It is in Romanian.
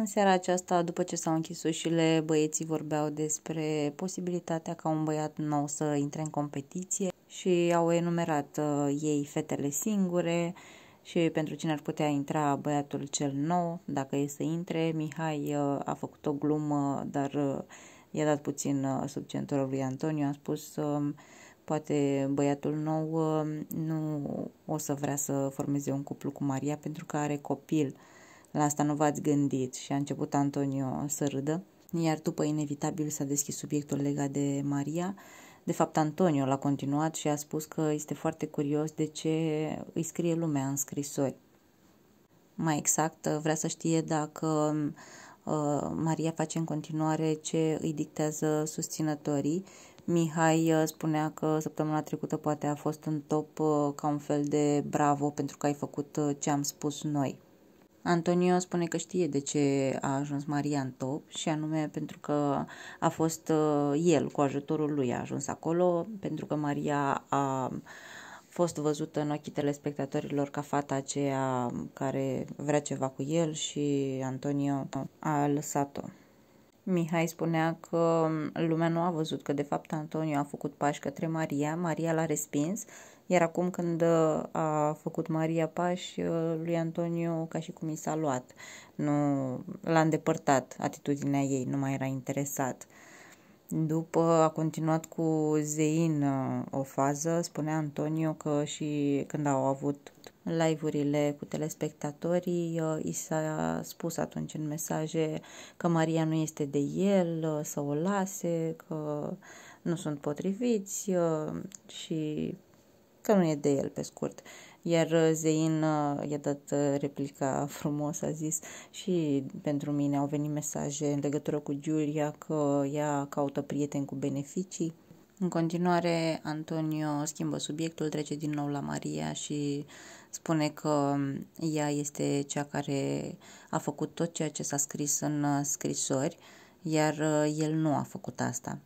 În seara aceasta, după ce s-au închis ușile, băieții vorbeau despre posibilitatea ca un băiat nou să intre în competiție și au enumerat uh, ei fetele singure și pentru cine ar putea intra băiatul cel nou, dacă e să intre. Mihai uh, a făcut o glumă, dar uh, i-a dat puțin uh, sub centură lui Antonio, a spus... Uh, poate băiatul nou uh, nu o să vrea să formeze un cuplu cu Maria pentru că are copil. La asta nu v-ați gândit și a început Antonio să râdă, iar după inevitabil s-a deschis subiectul legat de Maria. De fapt, Antonio l-a continuat și a spus că este foarte curios de ce îi scrie lumea în scrisori. Mai exact, vrea să știe dacă uh, Maria face în continuare ce îi dictează susținătorii. Mihai uh, spunea că săptămâna trecută poate a fost în top uh, ca un fel de bravo pentru că ai făcut ce am spus noi. Antonio spune că știe de ce a ajuns Maria în top și anume pentru că a fost uh, el, cu ajutorul lui a ajuns acolo, pentru că Maria a fost văzută în ochii telespectatorilor ca fata aceea care vrea ceva cu el și Antonio a lăsat-o. Mihai spunea că lumea nu a văzut că de fapt Antonio a făcut pași către Maria, Maria l-a respins iar acum când uh, a făcut Maria pași, uh, lui Antonio ca și cum i s-a luat. Nu, l-a îndepărtat atitudinea ei, nu mai era interesat. După a continuat cu Zein uh, o fază, spunea Antonio că și când au avut live-urile cu telespectatorii, i s-a spus atunci în mesaje că Maria nu este de el, să o lase, că nu sunt potriviți și nu e de el pe scurt. Iar uh, Zein uh, i-a dat uh, replica frumos, a zis și pentru mine au venit mesaje în legătură cu Giulia că ea caută prieteni cu beneficii. În continuare, Antonio schimbă subiectul, trece din nou la Maria și spune că um, ea este cea care a făcut tot ceea ce s-a scris în scrisori, iar el nu a făcut asta.